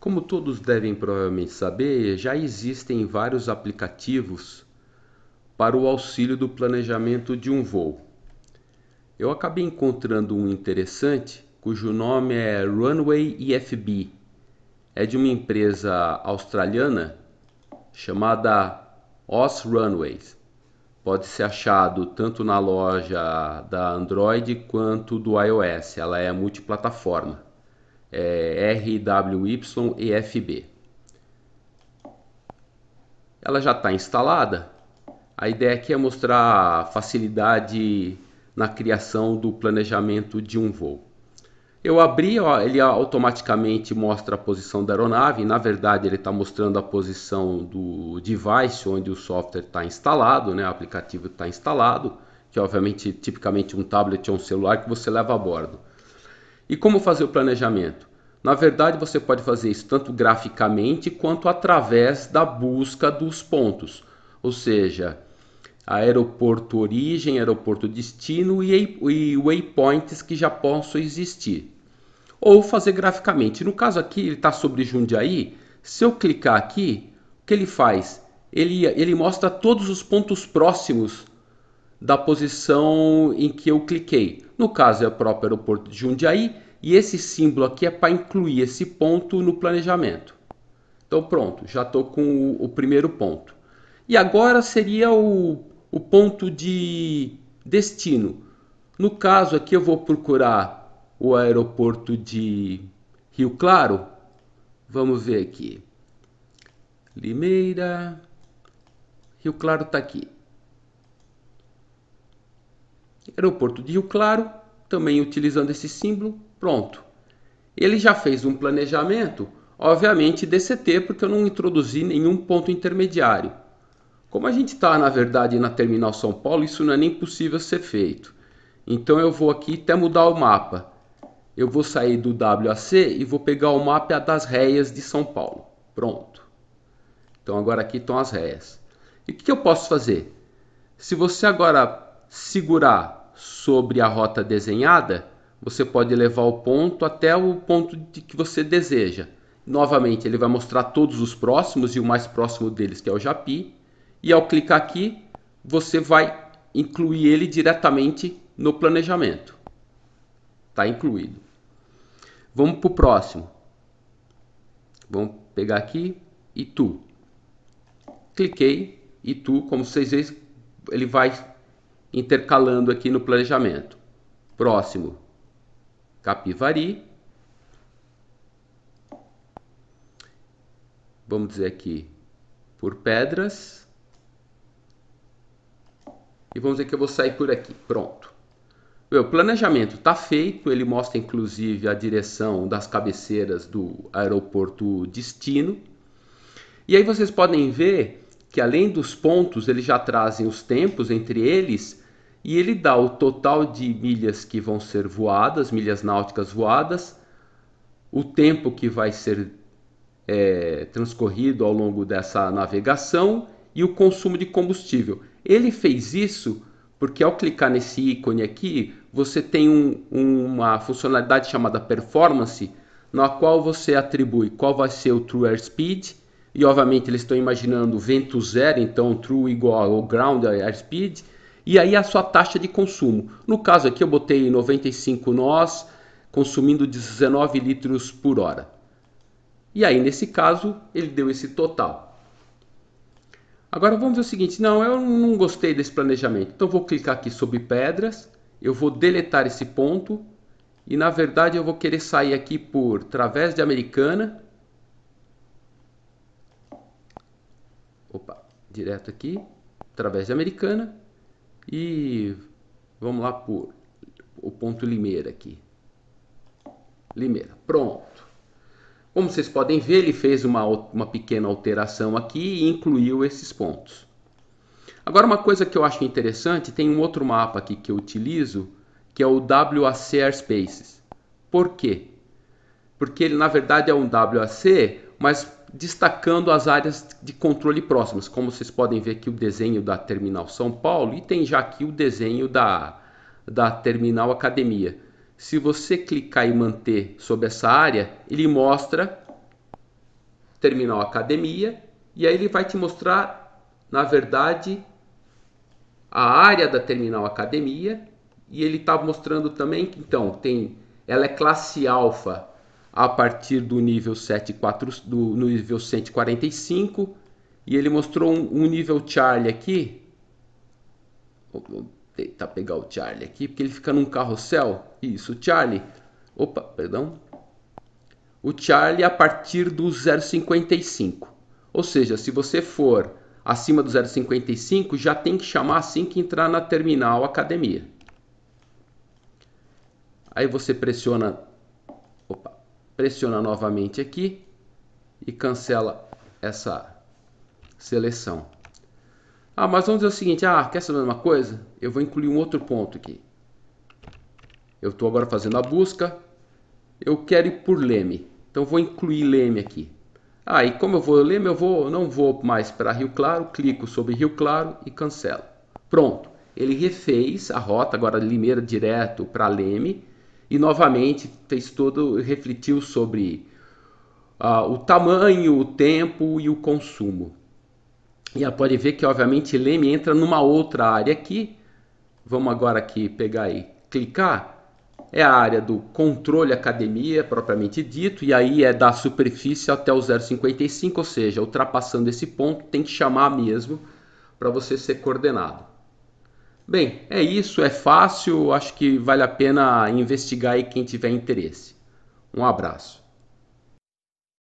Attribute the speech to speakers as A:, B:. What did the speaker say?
A: Como todos devem provavelmente saber, já existem vários aplicativos para o auxílio do planejamento de um voo. Eu acabei encontrando um interessante cujo nome é Runway IFB. É de uma empresa australiana chamada Os Runways. Pode ser achado tanto na loja da Android quanto do iOS, ela é multiplataforma é, RWYEFB. Ela já está instalada. A ideia aqui é mostrar facilidade na criação do planejamento de um voo. Eu abri, ó, ele automaticamente mostra a posição da aeronave. Na verdade, ele está mostrando a posição do device onde o software está instalado, né? o aplicativo está instalado, que obviamente tipicamente um tablet ou um celular que você leva a bordo. E como fazer o planejamento? Na verdade, você pode fazer isso tanto graficamente quanto através da busca dos pontos, ou seja, aeroporto origem, aeroporto destino e waypoints que já possam existir. Ou fazer graficamente. No caso aqui, ele está sobre Jundiaí. Se eu clicar aqui, o que ele faz? Ele, ele mostra todos os pontos próximos da posição em que eu cliquei. No caso, é o próprio aeroporto de Jundiaí e esse símbolo aqui é para incluir esse ponto no planejamento. Então pronto, já estou com o, o, primeiro ponto. E agora seria o, o ponto de destino. No caso aqui eu vou procurar o aeroporto de Rio Claro. Vamos ver aqui. Limeira. Rio Claro está aqui. Aeroporto de Rio Claro também utilizando esse símbolo, pronto. Ele já fez um planejamento, obviamente DCT, porque eu não introduzi nenhum ponto intermediário. Como a gente está, na verdade, na Terminal São Paulo, isso não é nem possível ser feito. Então eu vou aqui até mudar o mapa. Eu vou sair do WAC e vou pegar o mapa das réias de São Paulo. Pronto. Então agora aqui estão as réias. E o que, que eu posso fazer? Se você agora segurar sobre a rota desenhada, você pode levar o ponto até o ponto de que você deseja. Novamente, ele vai mostrar todos os próximos e o mais próximo deles, que é o Japi. E ao clicar aqui, você vai incluir ele diretamente no planejamento. Está incluído. Vamos para o próximo. Vamos pegar aqui, Itu. Cliquei, Itu, como vocês veem, ele vai intercalando aqui no planejamento. Próximo, Capivari. Vamos dizer aqui, por pedras. E vamos dizer que eu vou sair por aqui. Pronto. O planejamento está feito, ele mostra inclusive a direção das cabeceiras do aeroporto destino. E aí vocês podem ver que além dos pontos, eles já trazem os tempos entre eles e ele dá o total de milhas que vão ser voadas, milhas náuticas voadas, o tempo que vai ser é, transcorrido ao longo dessa navegação e o consumo de combustível. Ele fez isso porque ao clicar nesse ícone aqui, você tem um, uma funcionalidade chamada performance, na qual você atribui qual vai ser o true airspeed e obviamente eles estão imaginando vento zero, então true igual ao ground airspeed. E aí a sua taxa de consumo. No caso aqui eu botei 95 nós, consumindo 19 litros por hora. E aí nesse caso ele deu esse total. Agora vamos ver o seguinte, não, eu não gostei desse planejamento. Então vou clicar aqui sobre pedras, eu vou deletar esse ponto e na verdade eu vou querer sair aqui por Través de Americana opa, direto aqui, através de Americana e vamos lá por o ponto Limeira aqui. Limeira, pronto. Como vocês podem ver, ele fez uma, uma pequena alteração aqui e incluiu esses pontos. Agora, uma coisa que eu acho interessante, tem um outro mapa aqui que eu utilizo, que é o WAC Airspaces. Por quê? Porque ele, na verdade, é um WAC, mas destacando as áreas de controle próximas, como vocês podem ver aqui o desenho da Terminal São Paulo e tem já aqui o desenho da, da Terminal Academia. Se você clicar e manter sobre essa área, ele mostra Terminal Academia e aí ele vai te mostrar, na verdade, a área da Terminal Academia e ele está mostrando também que então tem, ela é classe alfa a partir do nível 74, do no nível 145 e ele mostrou um, um nível Charlie aqui. Vou tentar pegar o Charlie aqui, porque ele fica num carrossel. Isso, Charlie. Opa, perdão. O Charlie a partir do 055. Ou seja, se você for acima do 0,55 já tem que chamar assim que entrar na terminal academia. Aí você pressiona pressiona novamente aqui e cancela essa seleção. Ah, mas vamos dizer o seguinte, ah, quer saber uma coisa? Eu vou incluir um outro ponto aqui. Eu estou agora fazendo a busca, eu quero ir por leme, então vou incluir leme aqui. Ah, e como eu vou leme, eu vou, não vou mais para Rio Claro, clico sobre Rio Claro e cancelo. Pronto, ele refez a rota agora de Limeira direto para Leme e novamente fez todo, refletiu sobre ah, o tamanho, o tempo e o consumo. E ela ah, pode ver que, obviamente, Leme entra numa outra área aqui. Vamos agora aqui pegar e clicar. É a área do controle academia, propriamente dito, e aí é da superfície até o 0,55, ou seja, ultrapassando esse ponto, tem que chamar mesmo para você ser coordenado. Bem, é isso, é fácil, acho que vale a pena investigar aí quem tiver interesse. Um abraço.